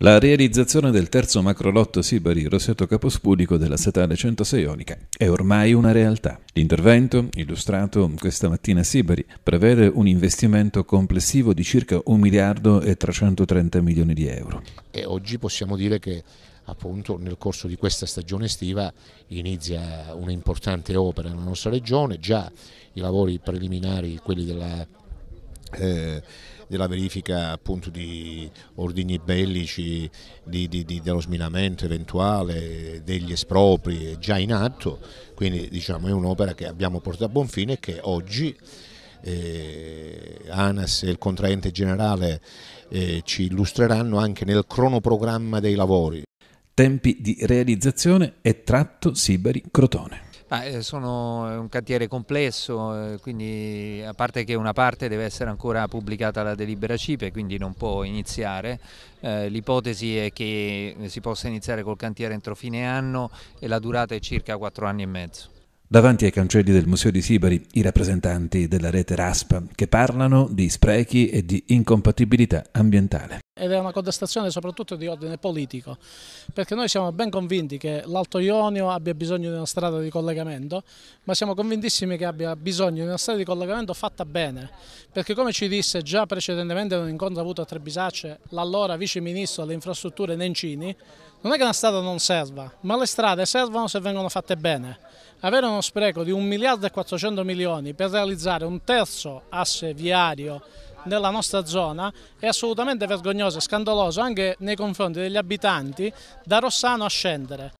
La realizzazione del terzo macrolotto Sibari-Rossetto Capospudico della statale 106 Ionica è ormai una realtà. L'intervento, illustrato questa mattina a Sibari, prevede un investimento complessivo di circa 1 miliardo e 330 milioni di euro. E oggi possiamo dire che appunto nel corso di questa stagione estiva inizia un'importante opera nella nostra regione, già i lavori preliminari, quelli della eh, della verifica appunto di ordini bellici, di, di, di, dello sminamento eventuale, degli espropri già in atto, quindi diciamo, è un'opera che abbiamo portato a buon fine e che oggi eh, ANAS e il contraente generale eh, ci illustreranno anche nel cronoprogramma dei lavori. Tempi di realizzazione e tratto Sibari-Crotone. Ma eh, sono, è eh, un cantiere complesso, eh, quindi a parte che una parte deve essere ancora pubblicata la delibera CIPE, quindi non può iniziare. L'ipotesi è che si possa iniziare col cantiere entro fine anno e la durata è circa quattro anni e mezzo. Davanti ai cancelli del Museo di Sibari, i rappresentanti della rete RASP che parlano di sprechi e di incompatibilità ambientale ed è una contestazione soprattutto di ordine politico, perché noi siamo ben convinti che l'Alto Ionio abbia bisogno di una strada di collegamento, ma siamo convintissimi che abbia bisogno di una strada di collegamento fatta bene, perché come ci disse già precedentemente in un incontro avuto a Trebisacce l'allora Vice Ministro delle Infrastrutture Nencini, non è che una strada non serva, ma le strade servono se vengono fatte bene. Avere uno spreco di 1 miliardo e 400 milioni per realizzare un terzo asse viario nella nostra zona è assolutamente vergognoso e scandaloso anche nei confronti degli abitanti da Rossano a scendere.